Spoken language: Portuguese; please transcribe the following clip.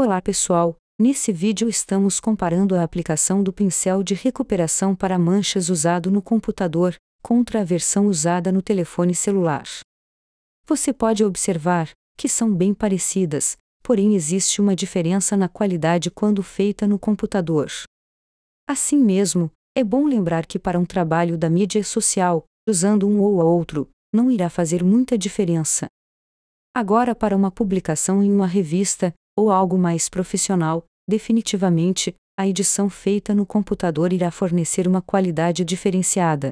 Olá pessoal, nesse vídeo estamos comparando a aplicação do pincel de recuperação para manchas usado no computador contra a versão usada no telefone celular. Você pode observar que são bem parecidas, porém existe uma diferença na qualidade quando feita no computador. Assim mesmo, é bom lembrar que para um trabalho da mídia social, usando um ou outro, não irá fazer muita diferença. Agora, para uma publicação em uma revista, ou algo mais profissional, definitivamente, a edição feita no computador irá fornecer uma qualidade diferenciada,